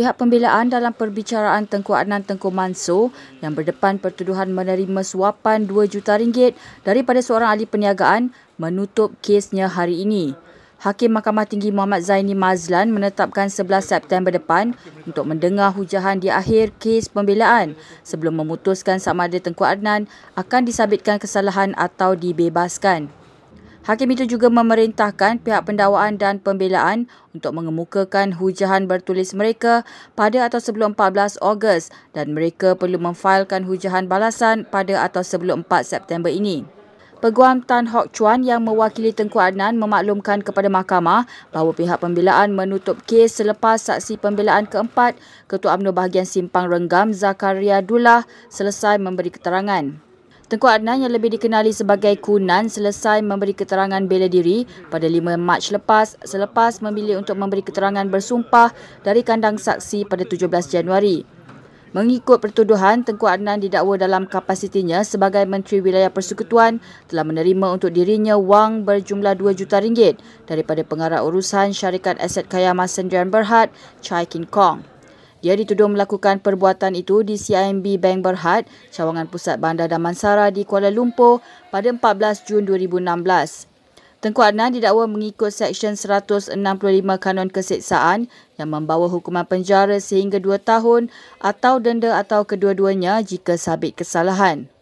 pihak pembelaan dalam perbicaraan Tengku Adnan Tengku Mansur yang berdepan pertuduhan menerima suapan 2 juta ringgit daripada seorang ahli perniagaan menutup kesnya hari ini. Hakim Mahkamah Tinggi Muhammad Zaini Mazlan menetapkan 11 September depan untuk mendengar hujahan di akhir kes pembelaan sebelum memutuskan sama ada Tengku Adnan akan disabitkan kesalahan atau dibebaskan. Hakim itu juga memerintahkan pihak pendawaan dan pembelaan untuk mengemukakan hujahan bertulis mereka pada atau sebelum 14 Ogos dan mereka perlu memfailkan hujahan balasan pada atau sebelum 4 September ini. Peguam Tan Hock Chuan yang mewakili Tengku Adnan memaklumkan kepada mahkamah bahawa pihak pembelaan menutup kes selepas saksi pembelaan keempat, Ketua UMNO bahagian Simpang Renggam Zakaria Dullah selesai memberi keterangan. Tengku Adnan yang lebih dikenali sebagai Kunan selesai memberi keterangan bela diri pada 5 Mac lepas selepas memilih untuk memberi keterangan bersumpah dari kandang saksi pada 17 Januari. Mengikut pertuduhan, Tengku Adnan didakwa dalam kapasitinya sebagai Menteri Wilayah Persekutuan telah menerima untuk dirinya wang berjumlah RM2 juta ringgit daripada pengarah urusan syarikat aset kaya Masendrian Berhad, Chai Kin Kong. Dia dituduh melakukan perbuatan itu di CIMB Bank Berhad, cawangan pusat Bandar Damansara di Kuala Lumpur pada 14 Jun 2016. Tengku Adnan didakwa mengikut Seksyen 165 Kanun Keseksaan yang membawa hukuman penjara sehingga dua tahun atau denda atau kedua-duanya jika sabit kesalahan.